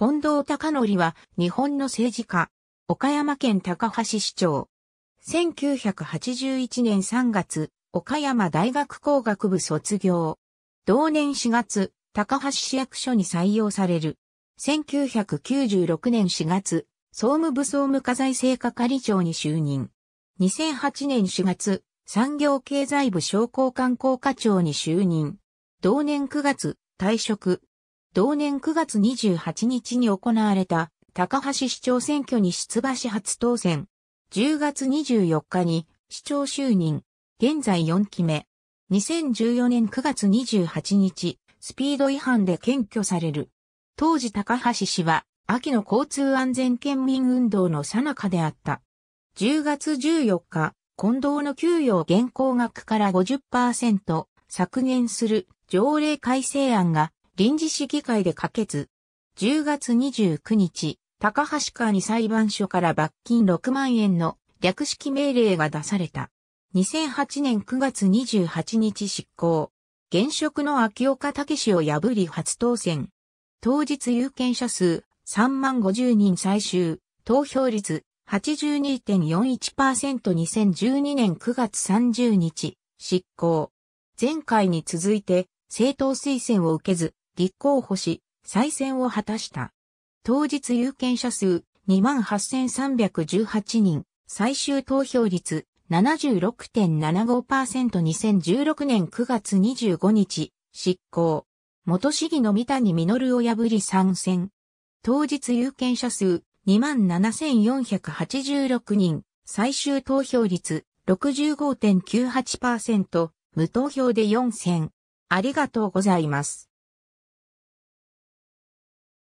近藤隆則は日本の政治家、岡山県高橋市長。1981年3月、岡山大学工学部卒業。同年4月、高橋市役所に採用される。1996年4月、総務部総務課財政係長に就任。2008年4月、産業経済部商工観光課長に就任。同年9月、退職。同年9月28日に行われた高橋市長選挙に出馬し初当選。10月24日に市長就任。現在4期目。2014年9月28日、スピード違反で検挙される。当時高橋氏は、秋の交通安全県民運動の最中であった。10月14日、近藤の給与現行額から50%削減する条例改正案が臨時市議会で可決。10月29日、高橋川に裁判所から罰金6万円の略式命令が出された。2008年9月28日執行。現職の秋岡武を破り初当選。当日有権者数3万50人最終。投票率 82.41%2012 年9月30日執行。前回に続いて政党推薦を受けず立候補し、再選を果たした。当日有権者数28,318人、最終投票率 76.75%2016 年9月25日、執行。元市議の三谷実を破り参戦。当日有権者数27,486人、最終投票率65.98%、無投票で4選。ありがとうございます。